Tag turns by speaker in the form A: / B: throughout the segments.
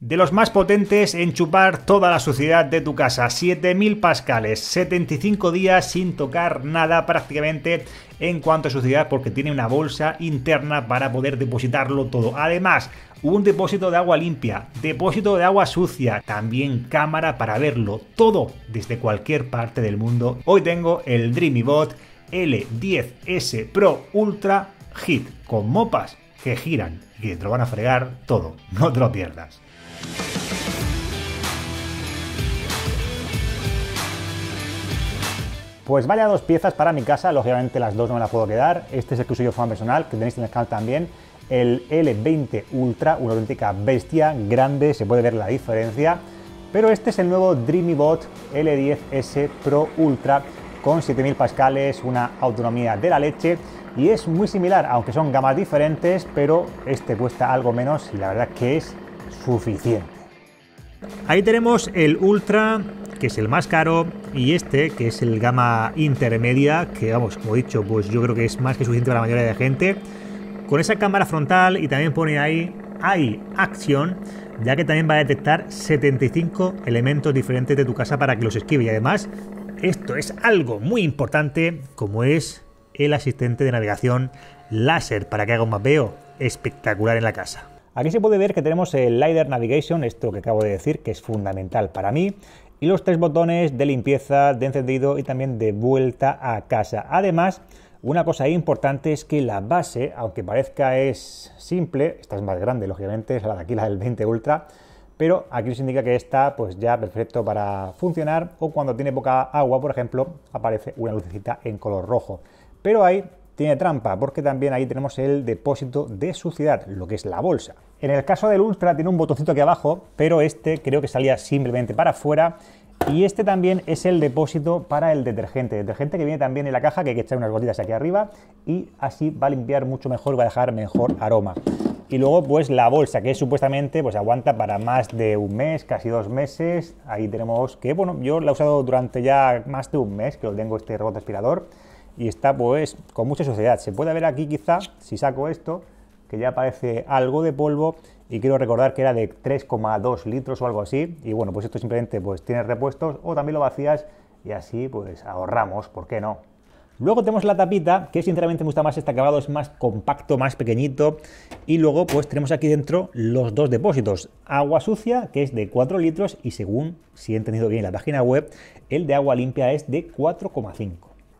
A: De los más potentes en chupar toda la suciedad de tu casa, 7000 pascales, 75 días sin tocar nada prácticamente en cuanto a suciedad porque tiene una bolsa interna para poder depositarlo todo. Además, un depósito de agua limpia, depósito de agua sucia, también cámara para verlo todo desde cualquier parte del mundo. Hoy tengo el DreamyBot L10S Pro Ultra Hit con mopas que giran y te lo van a fregar todo. No te lo pierdas. Pues vaya dos piezas para mi casa, lógicamente las dos no me las puedo quedar. Este es el que uso forma personal, que tenéis en el canal también. El L20 Ultra, una auténtica bestia, grande, se puede ver la diferencia. Pero este es el nuevo DreamyBot L10S Pro Ultra, con 7000 pascales, una autonomía de la leche y es muy similar, aunque son gamas diferentes, pero este cuesta algo menos y la verdad que es suficiente. Ahí tenemos el Ultra, que es el más caro, y este, que es el gama intermedia, que vamos, como he dicho, pues yo creo que es más que suficiente para la mayoría de gente. Con esa cámara frontal y también pone ahí hay acción, ya que también va a detectar 75 elementos diferentes de tu casa para que los esquive. Y además esto es algo muy importante como es el asistente de navegación láser para que haga un mapeo espectacular en la casa. Aquí se puede ver que tenemos el LiDAR Navigation, esto que acabo de decir, que es fundamental para mí, y los tres botones de limpieza, de encendido y también de vuelta a casa. Además, una cosa importante es que la base, aunque parezca es simple, esta es más grande, lógicamente, es la de aquí, la del 20 Ultra, pero aquí nos indica que está pues ya perfecto para funcionar o cuando tiene poca agua, por ejemplo, aparece una lucecita en color rojo. Pero ahí tiene trampa porque también ahí tenemos el depósito de suciedad, lo que es la bolsa. En el caso del Ultra tiene un botoncito aquí abajo, pero este creo que salía simplemente para afuera y este también es el depósito para el detergente. Detergente que viene también en la caja, que hay que echar unas gotitas aquí arriba y así va a limpiar mucho mejor, va a dejar mejor aroma. Y luego pues la bolsa, que supuestamente pues aguanta para más de un mes, casi dos meses. Ahí tenemos que, bueno, yo la he usado durante ya más de un mes que lo tengo este robot aspirador y está pues con mucha suciedad. Se puede ver aquí quizá, si saco esto, que ya parece algo de polvo y quiero recordar que era de 3,2 litros o algo así y bueno pues esto simplemente pues tienes repuestos o también lo vacías y así pues ahorramos, ¿por qué no? Luego tenemos la tapita, que sinceramente me gusta más este acabado, es más compacto, más pequeñito. Y luego pues tenemos aquí dentro los dos depósitos. Agua sucia, que es de 4 litros, y según si he entendido bien la página web, el de agua limpia es de 4,5.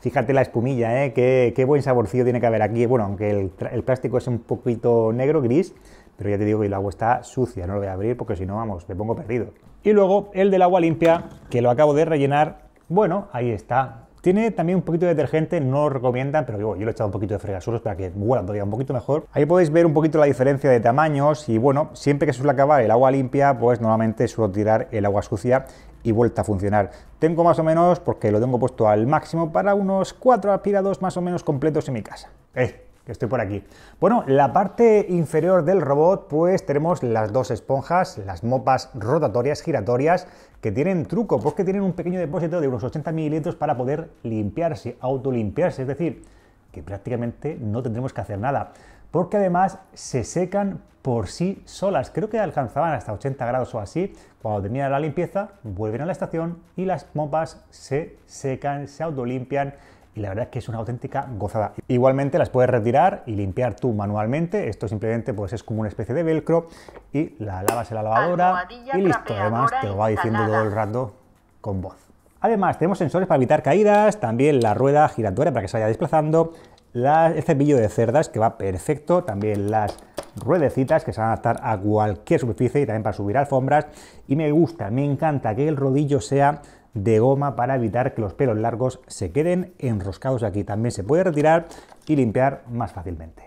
A: Fíjate la espumilla, ¿eh? qué, buen saborcillo tiene que haber aquí. Bueno, aunque el, el, plástico es un poquito negro, gris, pero ya te digo que el agua está sucia, no lo voy a abrir porque si no, vamos, me pongo perdido. Y luego el del agua limpia, que lo acabo de rellenar. Bueno, ahí está, tiene también un poquito de detergente, no lo recomiendan, pero yo, yo le he echado un poquito de fregasuros para que huela todavía un poquito mejor. Ahí podéis ver un poquito la diferencia de tamaños y bueno, siempre que suele acabar el agua limpia, pues normalmente suelo tirar el agua sucia y vuelta a funcionar. Tengo más o menos, porque lo tengo puesto al máximo, para unos cuatro aspirados más o menos completos en mi casa. Eh, que estoy por aquí. Bueno, la parte inferior del robot, pues tenemos las dos esponjas, las mopas rotatorias, giratorias, que tienen truco, porque pues tienen un pequeño depósito de unos 80 mililitros para poder limpiarse, autolimpiarse, es decir, que prácticamente no tendremos que hacer nada, porque además se secan por sí solas. Creo que alcanzaban hasta 80 grados o así. Cuando termina la limpieza, vuelven a la estación y las mopas se secan, se autolimpian y la verdad es que es una auténtica gozada. Igualmente las puedes retirar y limpiar tú manualmente, esto simplemente pues es como una especie de velcro y la lavas en la lavadora y listo, además te lo va diciendo todo el rato con voz. Además tenemos sensores para evitar caídas, también la rueda giratoria para que se vaya desplazando, el cepillo de cerdas que va perfecto, también las ruedecitas que se van a adaptar a cualquier superficie y también para subir alfombras y me gusta, me encanta que el rodillo sea de goma para evitar que los pelos largos se queden enroscados aquí. También se puede retirar y limpiar más fácilmente.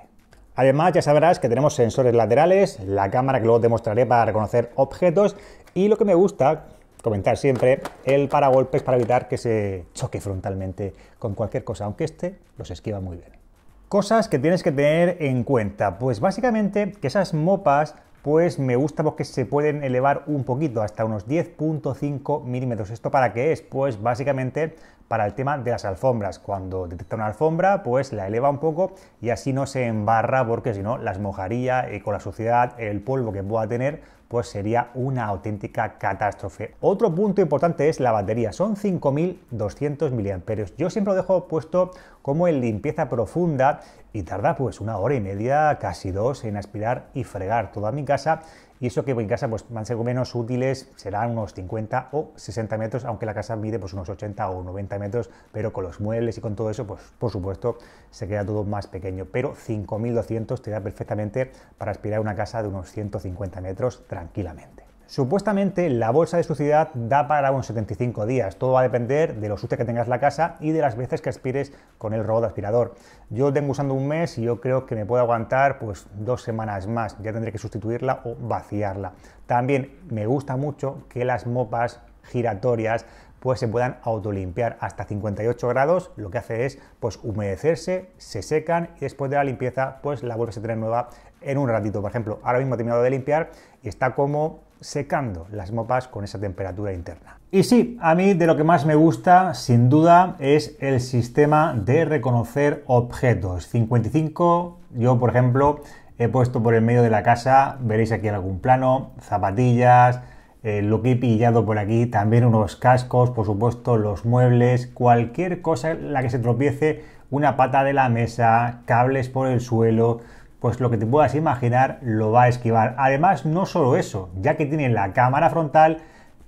A: Además ya sabrás que tenemos sensores laterales, la cámara que luego te mostraré para reconocer objetos y lo que me gusta comentar siempre, el paragolpes para evitar que se choque frontalmente con cualquier cosa, aunque este los esquiva muy bien. Cosas que tienes que tener en cuenta, pues básicamente que esas mopas pues me gusta porque se pueden elevar un poquito, hasta unos 10.5 milímetros. ¿Esto para qué es? Pues básicamente para el tema de las alfombras. Cuando detecta una alfombra, pues la eleva un poco y así no se embarra porque si no las mojaría y eh, con la suciedad, el polvo que pueda tener, pues sería una auténtica catástrofe. Otro punto importante es la batería, son 5200 miliamperios Yo siempre lo dejo puesto como en limpieza profunda y tarda pues una hora y media, casi dos, en aspirar y fregar toda mi casa y eso que en casa pues, van a ser menos útiles, serán unos 50 o 60 metros, aunque la casa mide pues, unos 80 o 90 metros, pero con los muebles y con todo eso, pues por supuesto se queda todo más pequeño. Pero 5200 te da perfectamente para aspirar una casa de unos 150 metros tranquilamente. Supuestamente la bolsa de suciedad da para unos 75 días. Todo va a depender de lo sucia que tengas la casa y de las veces que aspires con el robot aspirador. Yo tengo usando un mes y yo creo que me puedo aguantar pues dos semanas más. Ya tendré que sustituirla o vaciarla. También me gusta mucho que las mopas giratorias pues se puedan autolimpiar hasta 58 grados, lo que hace es pues humedecerse, se secan y después de la limpieza pues la bolsa a tener nueva en un ratito. Por ejemplo, ahora mismo he terminado de limpiar y está como secando las mopas con esa temperatura interna. Y sí, a mí de lo que más me gusta, sin duda, es el sistema de reconocer objetos. 55, yo por ejemplo, he puesto por el medio de la casa, veréis aquí en algún plano, zapatillas, eh, lo que he pillado por aquí, también unos cascos, por supuesto, los muebles, cualquier cosa en la que se tropiece, una pata de la mesa, cables por el suelo, pues lo que te puedas imaginar lo va a esquivar. Además, no solo eso, ya que tiene la cámara frontal,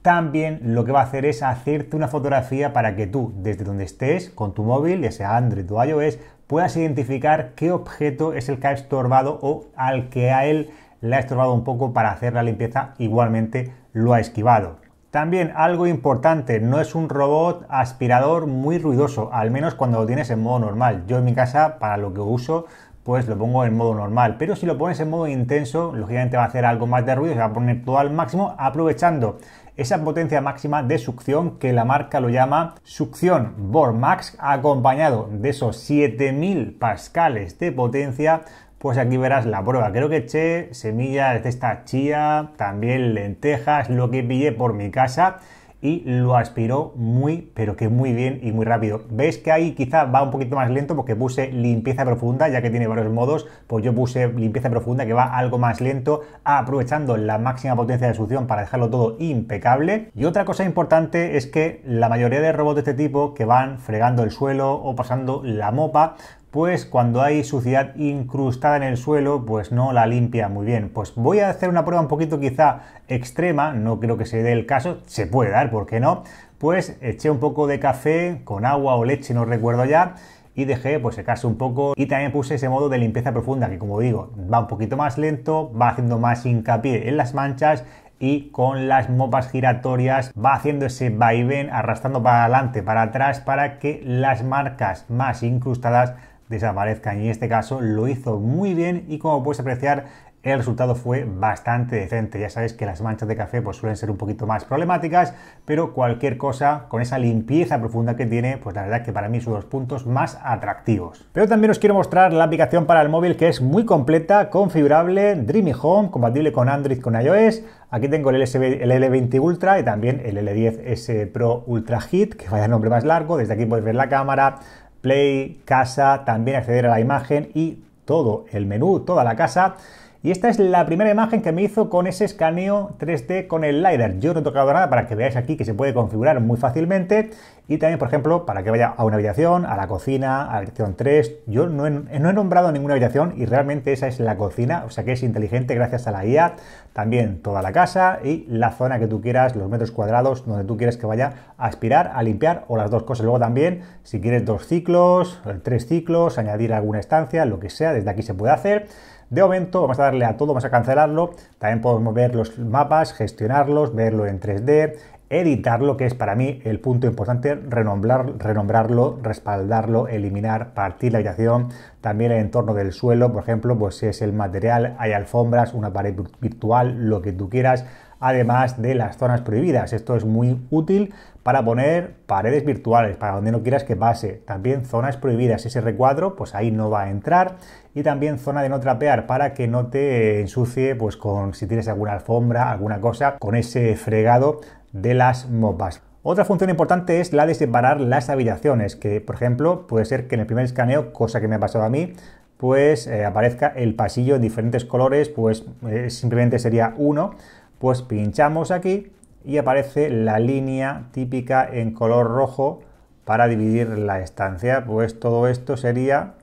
A: también lo que va a hacer es hacerte una fotografía para que tú, desde donde estés, con tu móvil, ya sea Android o iOS, puedas identificar qué objeto es el que ha estorbado o al que a él le ha estorbado un poco para hacer la limpieza, igualmente lo ha esquivado. También algo importante, no es un robot aspirador muy ruidoso, al menos cuando lo tienes en modo normal. Yo en mi casa, para lo que uso, pues lo pongo en modo normal. Pero si lo pones en modo intenso, lógicamente va a hacer algo más de ruido, se va a poner todo al máximo, aprovechando esa potencia máxima de succión que la marca lo llama succión Bormax, acompañado de esos 7000 pascales de potencia. Pues aquí verás la prueba. Creo que eché semillas de esta chía, también lentejas, lo que pillé por mi casa y lo aspiró muy, pero que muy bien y muy rápido. Veis que ahí quizá va un poquito más lento porque puse limpieza profunda, ya que tiene varios modos, pues yo puse limpieza profunda que va algo más lento, aprovechando la máxima potencia de succión para dejarlo todo impecable. Y otra cosa importante es que la mayoría de robots de este tipo que van fregando el suelo o pasando la mopa, pues cuando hay suciedad incrustada en el suelo, pues no la limpia muy bien. Pues voy a hacer una prueba un poquito quizá extrema, no creo que se dé el caso, se puede dar, ¿por qué no? Pues eché un poco de café con agua o leche, no recuerdo ya, y dejé pues secarse un poco y también puse ese modo de limpieza profunda que como digo va un poquito más lento, va haciendo más hincapié en las manchas y con las mopas giratorias va haciendo ese vaivén arrastrando para adelante, para atrás para que las marcas más incrustadas desaparezcan. Y en este caso lo hizo muy bien y como puedes apreciar el resultado fue bastante decente. Ya sabéis que las manchas de café pues, suelen ser un poquito más problemáticas, pero cualquier cosa con esa limpieza profunda que tiene, pues la verdad que para mí son los puntos más atractivos. Pero también os quiero mostrar la aplicación para el móvil que es muy completa, configurable, Dreamy Home, compatible con Android, con iOS. Aquí tengo el, L20 Ultra y también el L10S Pro Ultra Hit, que vaya nombre más largo. Desde aquí podéis ver la cámara, Play, Casa, también acceder a la imagen y todo el menú, toda la casa y esta es la primera imagen que me hizo con ese escaneo 3D con el LiDAR. Yo no he tocado nada para que veáis aquí que se puede configurar muy fácilmente. Y también, por ejemplo, para que vaya a una habitación, a la cocina, a la habitación 3. Yo no he, nombrado ninguna habitación y realmente esa es la cocina. O sea que es inteligente gracias a la IA. También toda la casa y la zona que tú quieras, los metros cuadrados, donde tú quieres que vaya a aspirar, a limpiar o las dos cosas. Luego también, si quieres dos ciclos, tres ciclos, añadir alguna estancia, lo que sea, desde aquí se puede hacer de momento Vamos a darle a todo, vamos a cancelarlo. También podemos ver los mapas, gestionarlos, verlo en 3D, editarlo, que es para mí el punto importante, renombrar, renombrarlo, respaldarlo, eliminar, partir la habitación, también el entorno del suelo, por ejemplo, pues si es el material, hay alfombras, una pared virtual, lo que tú quieras, además de las zonas prohibidas. Esto es muy útil para poner paredes virtuales, para donde no quieras que pase. También zonas prohibidas, ese recuadro, pues ahí no va a entrar. Y también zona de no trapear para que no te ensucie, pues con si tienes alguna alfombra, alguna cosa, con ese fregado de las mopas. Otra función importante es la de separar las habitaciones, que por ejemplo puede ser que en el primer escaneo, cosa que me ha pasado a mí, pues eh, aparezca el pasillo en diferentes colores, pues eh, simplemente sería uno, pues pinchamos aquí y aparece la línea típica en color rojo para dividir la estancia. Pues todo esto sería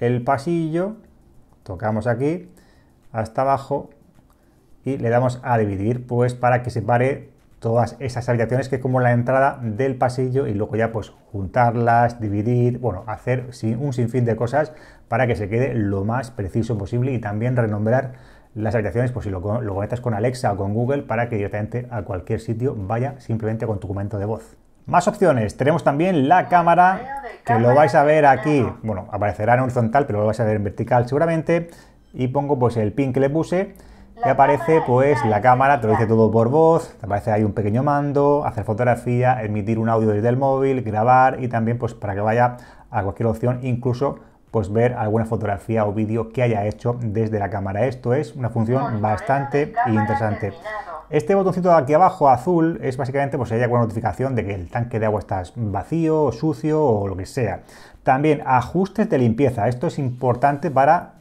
A: el pasillo, tocamos aquí hasta abajo y le damos a dividir pues para que separe todas esas habitaciones que como la entrada del pasillo y luego ya pues juntarlas, dividir, bueno, hacer un sinfín de cosas para que se quede lo más preciso posible y también renombrar las habitaciones, pues si lo, lo conectas con Alexa o con Google para que directamente a cualquier sitio vaya simplemente con tu documento de voz. Más opciones. Tenemos también la cámara, que lo vais a ver aquí. Bueno, aparecerá en horizontal, pero lo vais a ver en vertical seguramente. Y pongo pues el pin que le puse. Y aparece pues la cámara, te lo dice todo por voz, te aparece ahí un pequeño mando, hacer fotografía, emitir un audio desde el móvil, grabar y también pues para que vaya a cualquier opción, incluso pues ver alguna fotografía o vídeo que haya hecho desde la cámara. Esto es una función bastante interesante. Este botoncito de aquí abajo azul es básicamente pues si hay alguna notificación de que el tanque de agua está vacío, sucio o lo que sea. También ajustes de limpieza. Esto es importante para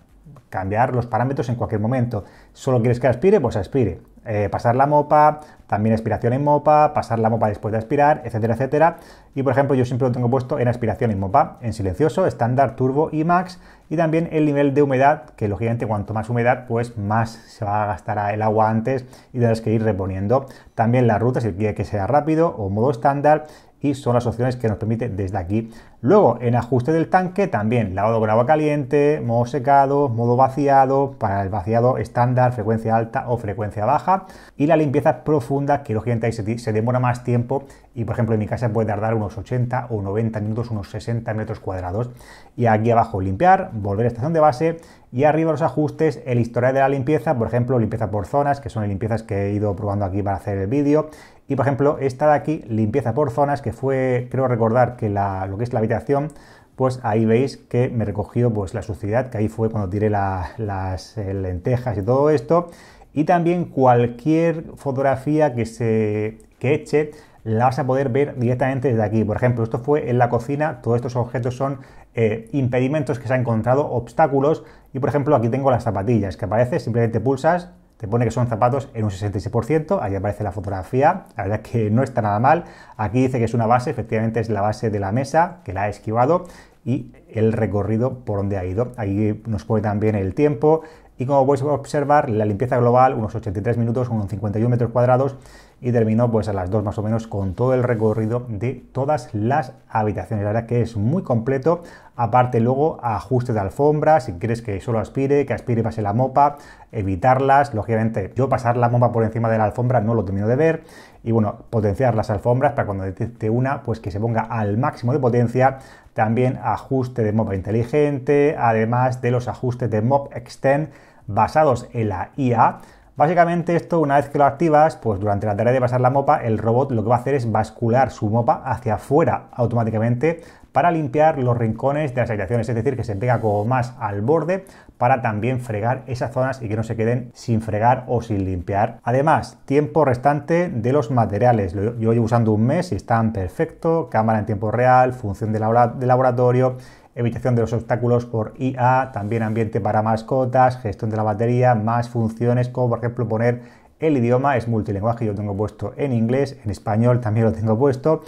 A: cambiar los parámetros en cualquier momento. Solo quieres que aspire, pues aspire. Eh, pasar la mopa, también aspiración en mopa, pasar la mopa después de aspirar, etcétera, etcétera. Y por ejemplo, yo siempre lo tengo puesto en aspiración en mopa, en silencioso, estándar, turbo y max, y también el nivel de humedad, que lógicamente cuanto más humedad, pues más se va a gastar el agua antes y tendrás que ir reponiendo. También la ruta, si quiere que sea rápido o modo estándar, y son las opciones que nos permite desde aquí. Luego, en ajuste del tanque, también lavado con agua caliente, modo secado, modo vaciado, para el vaciado estándar, frecuencia alta o frecuencia baja, y la limpieza profunda, que lógicamente ahí se, demora más tiempo, y por ejemplo en mi casa puede tardar unos 80 o 90 minutos, unos 60 metros cuadrados. Y aquí abajo limpiar, volver a estación de base, y arriba los ajustes, el historial de la limpieza, por ejemplo, limpieza por zonas, que son limpiezas que he ido probando aquí para hacer el vídeo, y por ejemplo, esta de aquí, limpieza por zonas, que fue, creo recordar que lo que es la habitación, pues ahí veis que me recogió pues la suciedad, que ahí fue cuando tiré las eh, lentejas y todo esto. Y también cualquier fotografía que se eche la vas a poder ver directamente desde aquí. Por ejemplo, esto fue en la cocina, todos estos objetos son eh, impedimentos que se han encontrado, obstáculos, y por ejemplo aquí tengo las zapatillas, que aparece, simplemente pulsas te pone que son zapatos en un 66%, ahí aparece la fotografía, la verdad que no está nada mal. Aquí dice que es una base, efectivamente es la base de la mesa, que la ha esquivado, y el recorrido por donde ha ido. Ahí nos pone también el tiempo, y como podéis observar, la limpieza global, unos 83 minutos, unos 51 metros cuadrados, y terminó pues a las 2 más o menos con todo el recorrido de todas las habitaciones. La verdad que es muy completo. Aparte luego ajustes de alfombra, si quieres que solo aspire, que aspire y pase la mopa, evitarlas, lógicamente yo pasar la mopa por encima de la alfombra no lo termino de ver y bueno, potenciar las alfombras para cuando detecte una, pues que se ponga al máximo de potencia, también ajuste de mopa inteligente, además de los ajustes de mop extend basados en la IA, Básicamente esto, una vez que lo activas, pues durante la tarea de pasar la mopa, el robot lo que va a hacer es bascular su mopa hacia afuera automáticamente para limpiar los rincones de las habitaciones, es decir, que se pega como más al borde para también fregar esas zonas y que no se queden sin fregar o sin limpiar. Además, tiempo restante de los materiales. Yo llevo usando un mes y están perfecto, cámara en tiempo real, función de, laboratorio, evitación de los obstáculos por IA, también ambiente para mascotas, gestión de la batería, más funciones como por ejemplo poner el idioma, es multilingüe, yo tengo puesto en inglés, en español también lo tengo puesto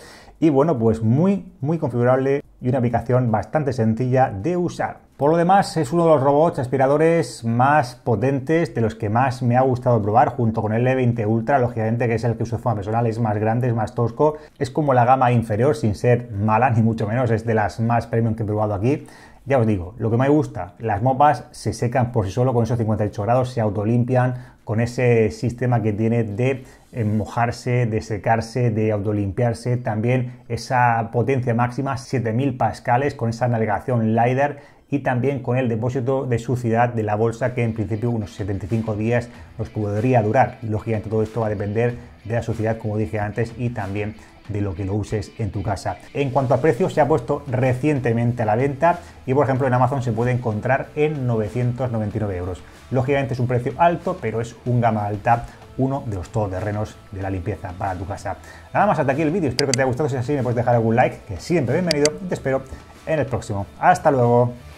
A: y bueno, pues muy, muy configurable y una aplicación bastante sencilla de usar. Por lo demás, es uno de los robots aspiradores más potentes, de los que más me ha gustado probar, junto con el l 20 Ultra, lógicamente, que es el que uso de forma personal, es más grande, es más tosco, es como la gama inferior, sin ser mala, ni mucho menos, es de las más premium que he probado aquí. Ya os digo, lo que me gusta, las mopas se secan por sí solo con esos 58 grados, se autolimpian con ese sistema que tiene de mojarse, de secarse, de autolimpiarse. También esa potencia máxima, 7000 pascales, con esa navegación LiDAR y también con el depósito de suciedad de la bolsa que en principio unos 75 días nos podría durar. Lógicamente todo esto va a depender de la suciedad, como dije antes, y también de lo que lo uses en tu casa. En cuanto a precios, se ha puesto recientemente a la venta y, por ejemplo, en Amazon se puede encontrar en 999 euros. Lógicamente es un precio alto, pero es un gama alta uno de los todoterrenos de la limpieza para tu casa. Nada más, hasta aquí el vídeo. Espero que te haya gustado. Si es así, me puedes dejar algún like, que siempre bienvenido. Y te espero en el próximo. Hasta luego.